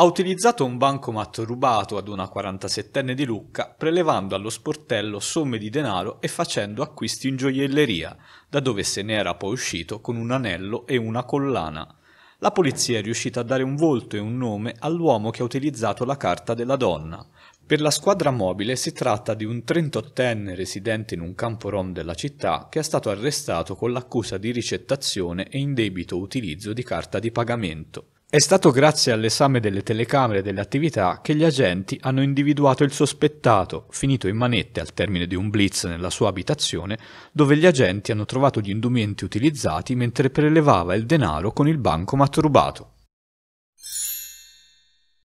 Ha utilizzato un bancomat rubato ad una 47enne di Lucca, prelevando allo sportello somme di denaro e facendo acquisti in gioielleria, da dove se ne era poi uscito con un anello e una collana. La polizia è riuscita a dare un volto e un nome all'uomo che ha utilizzato la carta della donna. Per la squadra mobile si tratta di un 38enne residente in un campo rom della città che è stato arrestato con l'accusa di ricettazione e indebito utilizzo di carta di pagamento. È stato grazie all'esame delle telecamere delle attività che gli agenti hanno individuato il sospettato, finito in manette al termine di un blitz nella sua abitazione, dove gli agenti hanno trovato gli indumenti utilizzati mentre prelevava il denaro con il bancomat rubato.